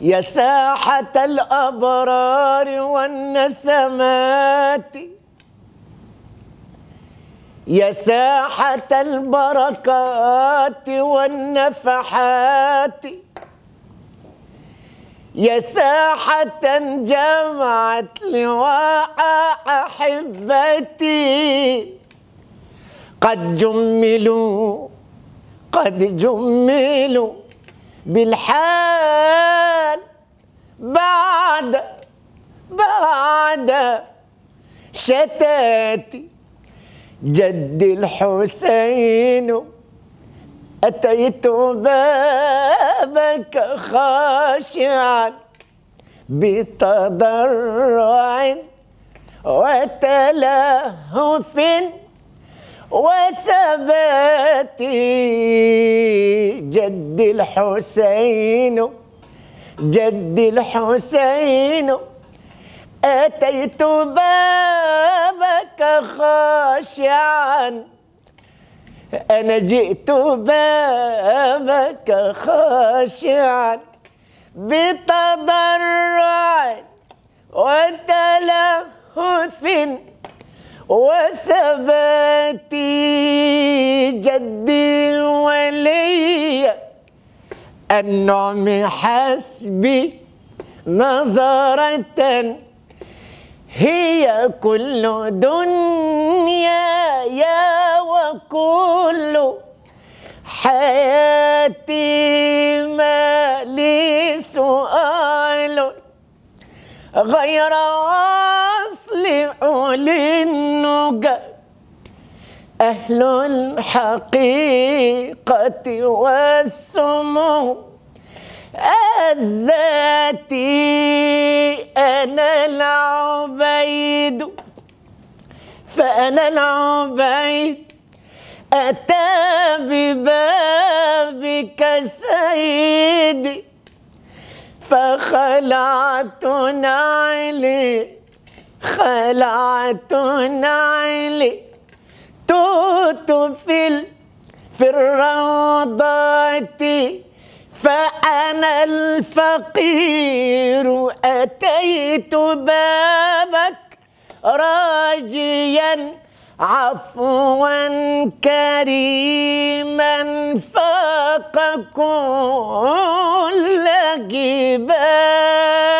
يا ساحة الأبرار والنسمات يا ساحة البركات والنفحات يا ساحة جمعت لواء أحبتي قد جملوا قد جملوا بالحال بعد بعد شتاتي جد الحسين أتيت بابك خاشعا بتضرع وتلهف وثبات جد الحسين جدي الحسين أتيت بابك خاشعا أنا جئت بابك خاشعا بتضرع وتلهف وسباتي جدي ولي النعم حسبي نظرة هي كل دنيا يا وكل حياتي ما لي سؤال غير أصل النجاح أهل الحقيقة والسمو الذاتي أنا العبيد فأنا العبيد أتى ببابك سيدي فخلعت نعلي خلعت نعلي توت في في الروضات فأنا الفقير أتيت بابك راجيا عفوا كريما فاق كل جبال